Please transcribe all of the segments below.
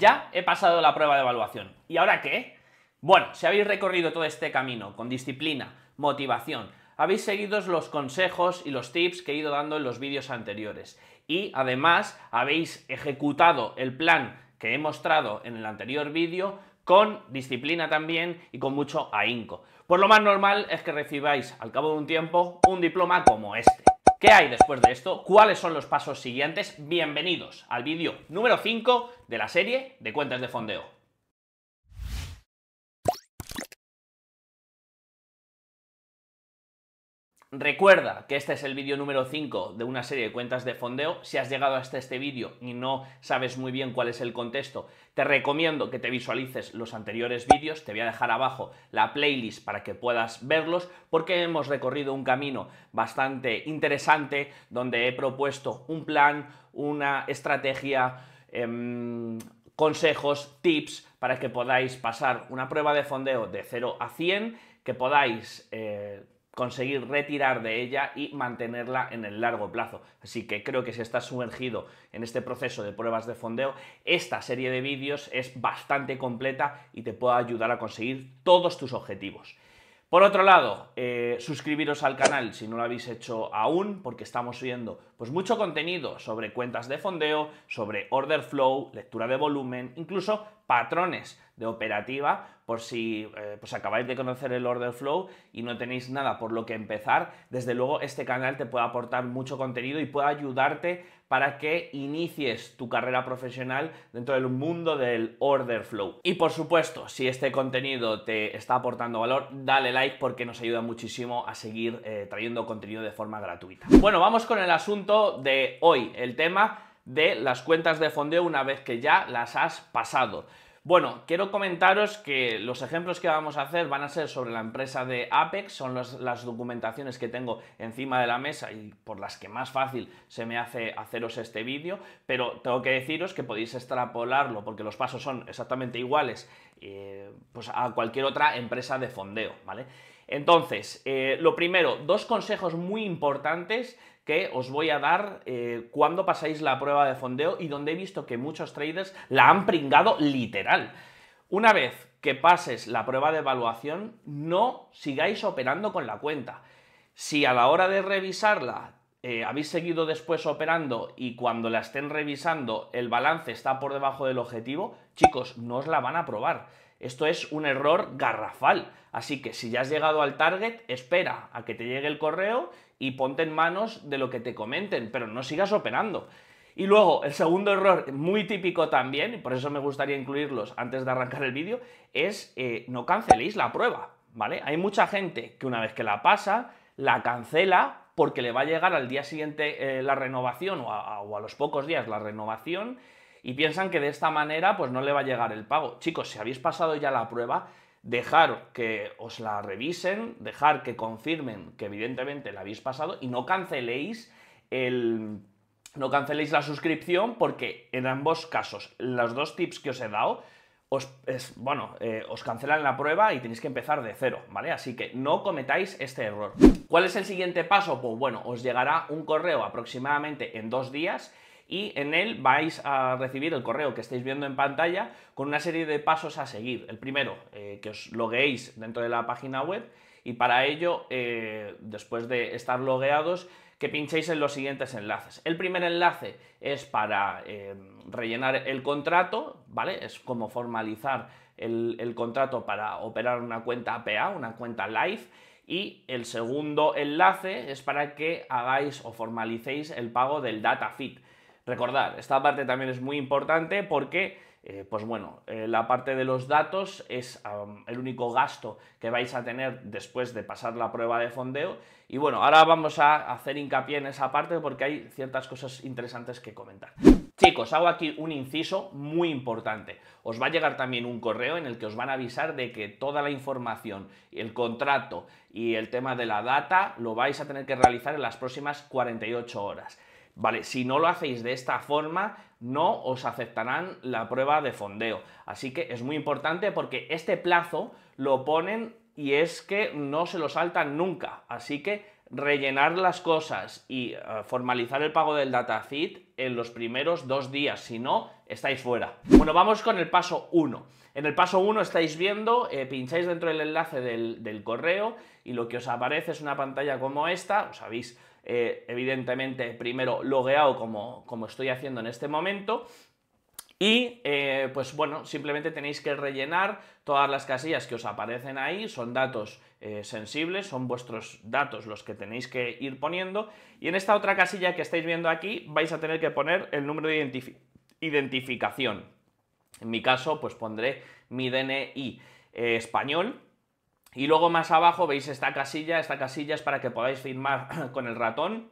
Ya he pasado la prueba de evaluación. ¿Y ahora qué? Bueno, si habéis recorrido todo este camino con disciplina, motivación, habéis seguido los consejos y los tips que he ido dando en los vídeos anteriores y además habéis ejecutado el plan que he mostrado en el anterior vídeo con disciplina también y con mucho ahínco. Por lo más normal es que recibáis al cabo de un tiempo un diploma como este. ¿Qué hay después de esto? ¿Cuáles son los pasos siguientes? Bienvenidos al vídeo número 5 de la serie de cuentas de fondeo. Recuerda que este es el vídeo número 5 de una serie de cuentas de fondeo. Si has llegado hasta este vídeo y no sabes muy bien cuál es el contexto, te recomiendo que te visualices los anteriores vídeos. Te voy a dejar abajo la playlist para que puedas verlos porque hemos recorrido un camino bastante interesante donde he propuesto un plan, una estrategia, em, consejos, tips para que podáis pasar una prueba de fondeo de 0 a 100, que podáis... Eh, conseguir retirar de ella y mantenerla en el largo plazo. Así que creo que si estás sumergido en este proceso de pruebas de fondeo, esta serie de vídeos es bastante completa y te puede ayudar a conseguir todos tus objetivos. Por otro lado, eh, suscribiros al canal si no lo habéis hecho aún, porque estamos subiendo pues, mucho contenido sobre cuentas de fondeo, sobre order flow, lectura de volumen, incluso patrones de operativa, por si eh, pues acabáis de conocer el order flow y no tenéis nada por lo que empezar. Desde luego, este canal te puede aportar mucho contenido y puede ayudarte para que inicies tu carrera profesional dentro del mundo del order flow. Y por supuesto, si este contenido te está aportando valor, dale like porque nos ayuda muchísimo a seguir eh, trayendo contenido de forma gratuita. Bueno, vamos con el asunto de hoy, el tema de las cuentas de fondeo una vez que ya las has pasado. Bueno, quiero comentaros que los ejemplos que vamos a hacer van a ser sobre la empresa de Apex, son las, documentaciones que tengo encima de la mesa y por las que más fácil se me hace haceros este vídeo, pero tengo que deciros que podéis extrapolarlo porque los pasos son exactamente iguales eh, pues a cualquier otra empresa de fondeo, ¿vale? Entonces, eh, lo primero, dos consejos muy importantes que os voy a dar eh, cuando pasáis la prueba de fondeo y donde he visto que muchos traders la han pringado literal. Una vez que pases la prueba de evaluación, no sigáis operando con la cuenta. Si a la hora de revisarla eh, habéis seguido después operando y cuando la estén revisando el balance está por debajo del objetivo, chicos, no os la van a probar Esto es un error garrafal. Así que si ya has llegado al target, espera a que te llegue el correo y ponte en manos de lo que te comenten, pero no sigas operando. Y luego, el segundo error, muy típico también, y por eso me gustaría incluirlos antes de arrancar el vídeo, es eh, no canceléis la prueba, ¿vale? Hay mucha gente que una vez que la pasa, la cancela porque le va a llegar al día siguiente eh, la renovación o a, los pocos días la renovación y piensan que de esta manera pues no le va a llegar el pago. Chicos, si habéis pasado ya la prueba, dejar que os la revisen, dejar que confirmen que evidentemente la habéis pasado y no canceléis el no canceléis la suscripción porque en ambos casos, los dos tips que os he dado os, es, bueno, eh, os cancelan la prueba y tenéis que empezar de cero, ¿vale? Así que no cometáis este error. ¿Cuál es el siguiente paso? Pues bueno, os llegará un correo aproximadamente en dos días y en él vais a recibir el correo que estáis viendo en pantalla con una serie de pasos a seguir. El primero, eh, que os logueéis dentro de la página web y para ello, eh, después de estar logueados, que pinchéis en los siguientes enlaces. El primer enlace es para eh, rellenar el contrato, ¿vale? Es como formalizar el, contrato para operar una cuenta APA, una cuenta live. Y el segundo enlace es para que hagáis o formalicéis el pago del data fit. Recordad, esta parte también es muy importante porque, eh, pues bueno, eh, la parte de los datos es el único gasto que vais a tener después de pasar la prueba de fondeo. Y bueno, ahora vamos a hacer hincapié en esa parte porque hay ciertas cosas interesantes que comentar. Chicos, hago aquí un inciso muy importante. Os va a llegar también un correo en el que os van a avisar de que toda la información, el contrato y el tema de la data lo vais a tener que realizar en las próximas 48 horas vale, si no lo hacéis de esta forma, no os aceptarán la prueba de fondeo. Así que es muy importante porque este plazo lo ponen y es que no se lo saltan nunca. Así que rellenar las cosas y eh, formalizar el pago del datacit en los primeros dos días, si no, estáis fuera. Bueno, vamos con el paso 1. En el paso 1 estáis viendo, eh, pincháis dentro del enlace del, del correo y lo que os aparece es una pantalla como esta, os habéis eh, evidentemente primero logueado como, como estoy haciendo en este momento. Y eh, pues bueno, simplemente tenéis que rellenar todas las casillas que os aparecen ahí, son datos eh, sensibles, son vuestros datos los que tenéis que ir poniendo. Y en esta otra casilla que estáis viendo aquí vais a tener que poner el número de identificación. En mi caso pues pondré mi DNI español, y luego más abajo veis esta casilla, esta casilla es para que podáis firmar con el ratón,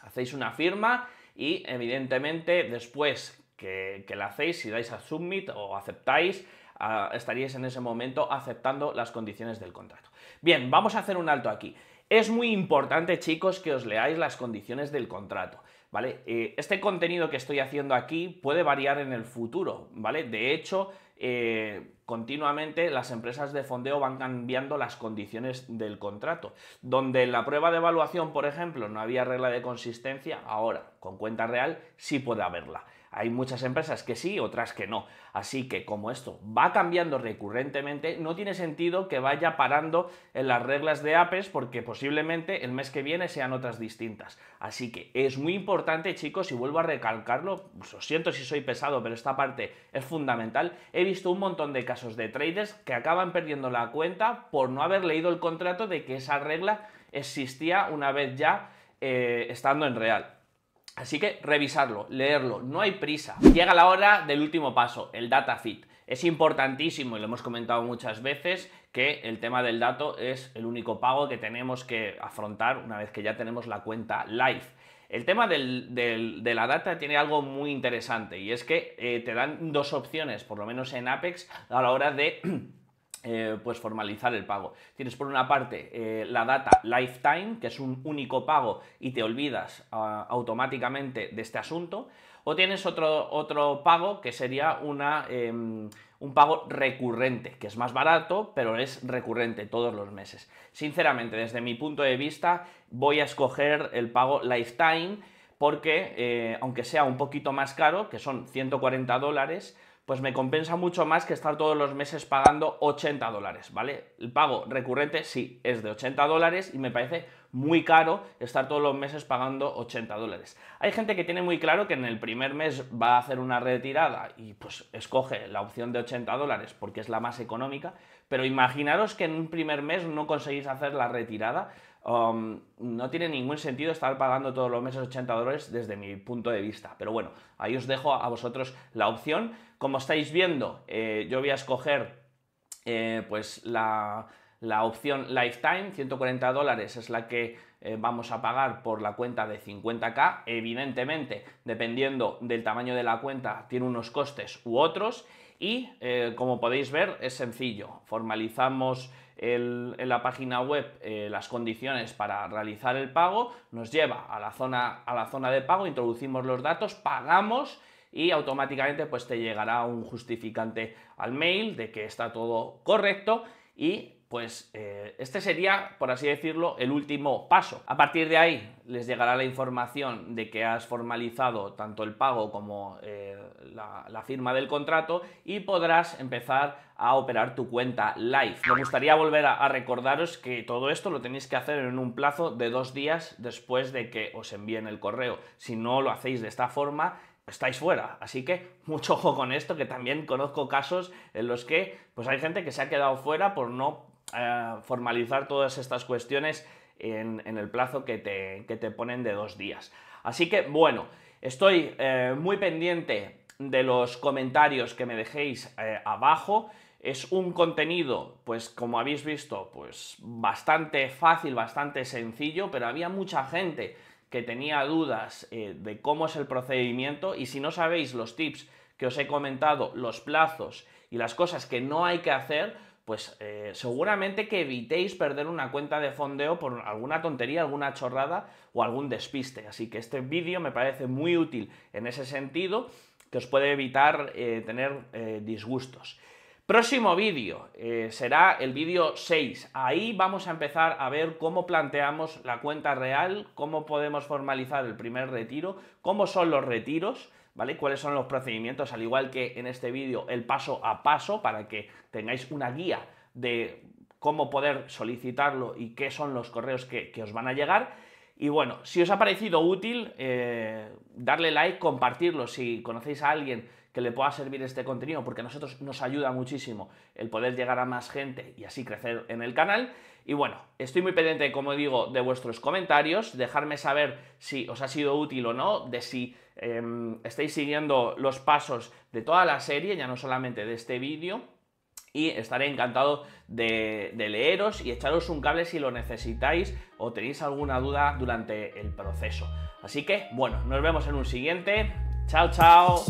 hacéis una firma y evidentemente después que, la hacéis, si dais a submit o aceptáis, ah, estaríais en ese momento aceptando las condiciones del contrato. Bien, vamos a hacer un alto aquí. Es muy importante, chicos, que os leáis las condiciones del contrato. ¿Vale? Eh, este contenido que estoy haciendo aquí puede variar en el futuro, ¿vale? De hecho, eh, continuamente las empresas de fondeo van cambiando las condiciones del contrato. Donde en la prueba de evaluación, por ejemplo, no había regla de consistencia, ahora con cuenta real sí puede haberla. Hay muchas empresas que sí, otras que no. Así que como esto va cambiando recurrentemente, no tiene sentido que vaya parando en las reglas de APES porque posiblemente el mes que viene sean otras distintas. Así que es muy importante, chicos, y vuelvo a recalcarlo, pues os siento si soy pesado, pero esta parte es fundamental. He visto un montón de casos de traders que acaban perdiendo la cuenta por no haber leído el contrato de que esa regla existía una vez ya eh, estando en real. Así que revisarlo, leerlo, no hay prisa. Llega la hora del último paso, el data fit. Es importantísimo, y lo hemos comentado muchas veces, que el tema del dato es el único pago que tenemos que afrontar una vez que ya tenemos la cuenta live. El tema de la data tiene algo muy interesante y es que eh, te dan dos opciones, por lo menos en Apex, a la hora de Eh, pues formalizar el pago. Tienes por una parte eh, la data lifetime, que es un único pago y te olvidas ah, automáticamente de este asunto, o tienes otro, otro pago que sería una, em, un pago recurrente, que es más barato, pero es recurrente todos los meses. Sinceramente, desde mi punto de vista, voy a escoger el pago lifetime porque, eh, aunque sea un poquito más caro, que son 140 dólares, pues me compensa mucho más que estar todos los meses pagando 80 dólares, ¿vale? El pago recurrente sí es de 80 dólares y me parece muy caro estar todos los meses pagando 80 dólares. Hay gente que tiene muy claro que en el primer mes va a hacer una retirada y pues escoge la opción de 80 dólares porque es la más económica, pero imaginaros que en un primer mes no conseguís hacer la retirada Um, no tiene ningún sentido estar pagando todos los meses 80 dólares desde mi punto de vista. Pero bueno, ahí os dejo a vosotros la opción. Como estáis viendo, eh, yo voy a escoger eh, pues la, opción Lifetime, 140 dólares es la que eh, vamos a pagar por la cuenta de 50k. Evidentemente, dependiendo del tamaño de la cuenta, tiene unos costes u otros y eh, como podéis ver es sencillo, formalizamos en la página web eh, las condiciones para realizar el pago, nos lleva a la, zona, a la zona de pago, introducimos los datos, pagamos y automáticamente pues te llegará un justificante al mail de que está todo correcto y pues eh, este sería, por así decirlo, el último paso. A partir de ahí les llegará la información de que has formalizado tanto el pago como eh, la, firma del contrato y podrás empezar a operar tu cuenta live. Me gustaría volver a, recordaros que todo esto lo tenéis que hacer en un plazo de dos días después de que os envíen el correo. Si no lo hacéis de esta forma, estáis fuera. Así que mucho ojo con esto, que también conozco casos en los que pues hay gente que se ha quedado fuera por no formalizar todas estas cuestiones en, el plazo que te, que te, ponen de dos días. Así que bueno, estoy eh, muy pendiente de los comentarios que me dejéis eh, abajo. Es un contenido, pues como habéis visto, pues bastante fácil, bastante sencillo, pero había mucha gente que tenía dudas eh, de cómo es el procedimiento y si no sabéis los tips que os he comentado, los plazos y las cosas que no hay que hacer, pues eh, seguramente que evitéis perder una cuenta de fondeo por alguna tontería, alguna chorrada o algún despiste. Así que este vídeo me parece muy útil en ese sentido, que os puede evitar eh, tener eh, disgustos. Próximo vídeo será el vídeo 6. Ahí vamos a empezar a ver cómo planteamos la cuenta real, cómo podemos formalizar el primer retiro, cómo son los retiros Cuáles son los procedimientos, al igual que en este vídeo, el paso a paso para que tengáis una guía de cómo poder solicitarlo y qué son los correos que, os van a llegar. Y bueno, si os ha parecido útil, eh, darle like, compartirlo si conocéis a alguien que le pueda servir este contenido, porque a nosotros nos ayuda muchísimo el poder llegar a más gente y así crecer en el canal. Y bueno, estoy muy pendiente, como digo, de vuestros comentarios, dejarme saber si os ha sido útil o no, de si em, estáis siguiendo los pasos de toda la serie, ya no solamente de este vídeo, y estaré encantado de, de, leeros y echaros un cable si lo necesitáis o tenéis alguna duda durante el proceso. Así que, bueno, nos vemos en un siguiente. Chao, chao.